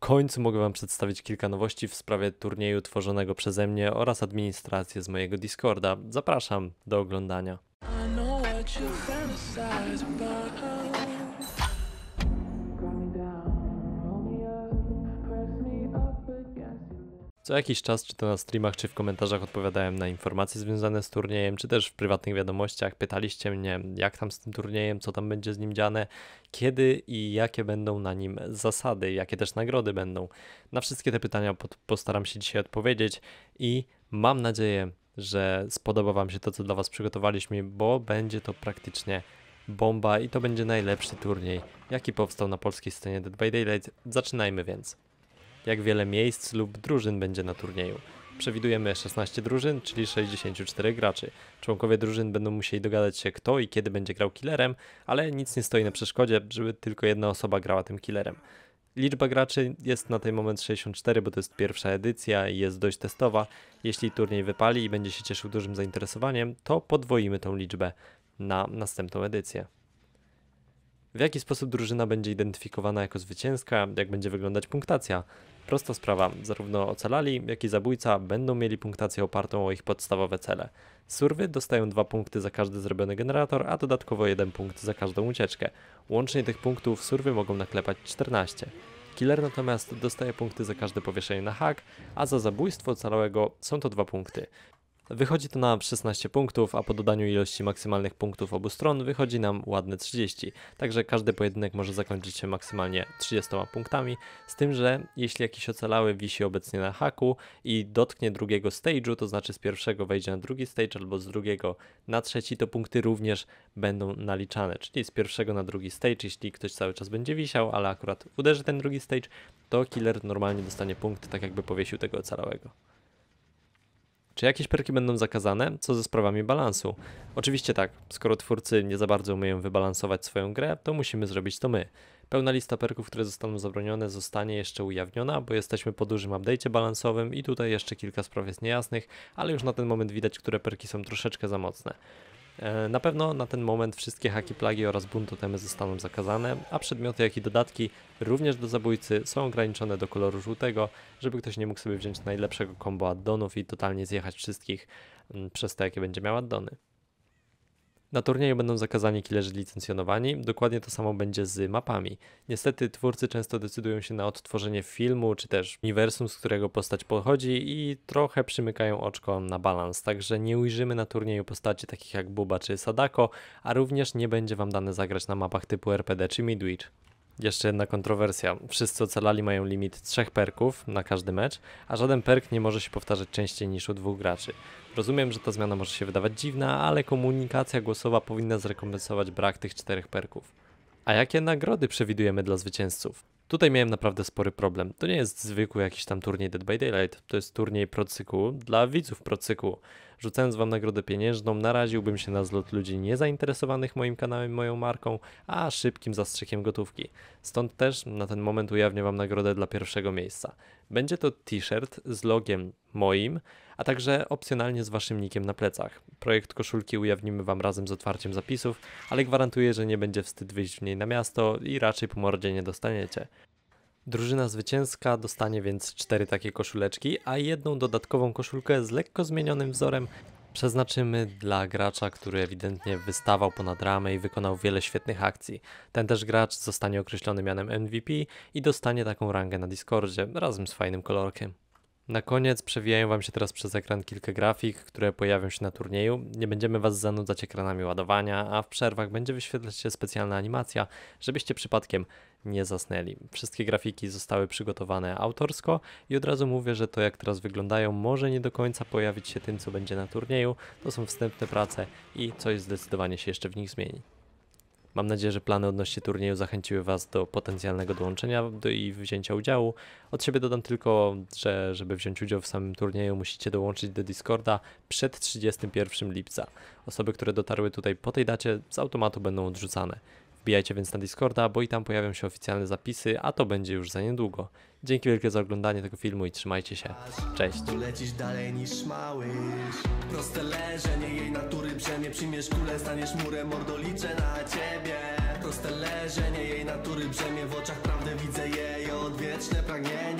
końcu mogę Wam przedstawić kilka nowości w sprawie turnieju tworzonego przeze mnie oraz administrację z mojego Discorda. Zapraszam do oglądania. Co jakiś czas, czy to na streamach, czy w komentarzach odpowiadałem na informacje związane z turniejem, czy też w prywatnych wiadomościach pytaliście mnie, jak tam z tym turniejem, co tam będzie z nim dziane, kiedy i jakie będą na nim zasady, jakie też nagrody będą. Na wszystkie te pytania postaram się dzisiaj odpowiedzieć i mam nadzieję, że spodoba Wam się to, co dla Was przygotowaliśmy, bo będzie to praktycznie bomba i to będzie najlepszy turniej, jaki powstał na polskiej scenie Dead by Daylight. Zaczynajmy więc jak wiele miejsc lub drużyn będzie na turnieju. Przewidujemy 16 drużyn, czyli 64 graczy. Członkowie drużyn będą musieli dogadać się, kto i kiedy będzie grał killerem, ale nic nie stoi na przeszkodzie, żeby tylko jedna osoba grała tym killerem. Liczba graczy jest na ten moment 64, bo to jest pierwsza edycja i jest dość testowa. Jeśli turniej wypali i będzie się cieszył dużym zainteresowaniem, to podwoimy tą liczbę na następną edycję. W jaki sposób drużyna będzie identyfikowana jako zwycięska, jak będzie wyglądać punktacja? Prosta sprawa, zarówno ocalali, jak i zabójca będą mieli punktację opartą o ich podstawowe cele. Surwy dostają 2 punkty za każdy zrobiony generator, a dodatkowo 1 punkt za każdą ucieczkę. Łącznie tych punktów surwy mogą naklepać 14. Killer natomiast dostaje punkty za każde powieszenie na hak, a za zabójstwo ocalałego są to 2 punkty. Wychodzi to na 16 punktów, a po dodaniu ilości maksymalnych punktów obu stron wychodzi nam ładne 30. Także każdy pojedynek może zakończyć się maksymalnie 30 punktami, z tym, że jeśli jakiś ocalały wisi obecnie na haku i dotknie drugiego stage'u, to znaczy z pierwszego wejdzie na drugi stage albo z drugiego na trzeci, to punkty również będą naliczane, czyli z pierwszego na drugi stage, jeśli ktoś cały czas będzie wisiał, ale akurat uderzy ten drugi stage, to killer normalnie dostanie punkty, tak jakby powiesił tego ocalałego. Czy jakieś perki będą zakazane? Co ze sprawami balansu? Oczywiście tak, skoro twórcy nie za bardzo umieją wybalansować swoją grę, to musimy zrobić to my. Pełna lista perków, które zostaną zabronione, zostanie jeszcze ujawniona, bo jesteśmy po dużym update'cie balansowym i tutaj jeszcze kilka spraw jest niejasnych, ale już na ten moment widać, które perki są troszeczkę za mocne. E, na pewno na ten moment wszystkie haki plagi oraz temy zostaną zakazane, a przedmioty jak i dodatki również do zabójcy są ograniczone do koloru żółtego, żeby ktoś nie mógł sobie wziąć najlepszego combo addonów i totalnie zjechać wszystkich mm, przez to jakie będzie miał addony. Na turnieju będą zakazani killerzy licencjonowani, dokładnie to samo będzie z mapami. Niestety twórcy często decydują się na odtworzenie filmu czy też uniwersum, z którego postać pochodzi i trochę przymykają oczko na balans, także nie ujrzymy na turnieju postaci takich jak Buba czy Sadako, a również nie będzie wam dane zagrać na mapach typu RPD czy Midwich. Jeszcze jedna kontrowersja. Wszyscy ocalali mają limit trzech perków na każdy mecz, a żaden perk nie może się powtarzać częściej niż u dwóch graczy. Rozumiem, że ta zmiana może się wydawać dziwna, ale komunikacja głosowa powinna zrekompensować brak tych czterech perków. A jakie nagrody przewidujemy dla zwycięzców? Tutaj miałem naprawdę spory problem. To nie jest zwykły jakiś tam turniej Dead by Daylight, to jest turniej procyku dla widzów procyku. Rzucając Wam nagrodę pieniężną, naraziłbym się na zlot ludzi niezainteresowanych moim kanałem, moją marką, a szybkim zastrzykiem gotówki. Stąd też na ten moment ujawnię Wam nagrodę dla pierwszego miejsca. Będzie to t-shirt z logiem moim, a także opcjonalnie z Waszym nickiem na plecach. Projekt koszulki ujawnimy Wam razem z otwarciem zapisów, ale gwarantuję, że nie będzie wstyd wyjść w niej na miasto i raczej po mordzie nie dostaniecie. Drużyna zwycięska dostanie więc cztery takie koszuleczki, a jedną dodatkową koszulkę z lekko zmienionym wzorem przeznaczymy dla gracza, który ewidentnie wystawał ponad ramę i wykonał wiele świetnych akcji. Ten też gracz zostanie określony mianem MVP i dostanie taką rangę na Discordzie razem z fajnym kolorkiem. Na koniec przewijają Wam się teraz przez ekran kilka grafik, które pojawią się na turnieju. Nie będziemy Was zanudzać ekranami ładowania, a w przerwach będzie wyświetlać się specjalna animacja, żebyście przypadkiem nie zasnęli. Wszystkie grafiki zostały przygotowane autorsko i od razu mówię, że to jak teraz wyglądają może nie do końca pojawić się tym, co będzie na turnieju. To są wstępne prace i coś zdecydowanie się jeszcze w nich zmieni. Mam nadzieję, że plany odnośnie turnieju zachęciły Was do potencjalnego dołączenia do i wzięcia udziału. Od siebie dodam tylko, że żeby wziąć udział w samym turnieju, musicie dołączyć do Discorda przed 31 lipca. Osoby, które dotarły tutaj po tej dacie, z automatu będą odrzucane. Wbijajcie więc na Discorda, bo i tam pojawią się oficjalne zapisy, a to będzie już za niedługo. Dzięki wielkie za oglądanie tego filmu i trzymajcie się. Cześć. Tu lecisz dalej niż mały. Proste leżenie jej natury brzemię, przyjmiesz kulę, staniesz murem, mordo liczę na ciebie. Proste leżenie jej natury brzemię, w oczach prawdę widzę jej odwieczne pragnienie.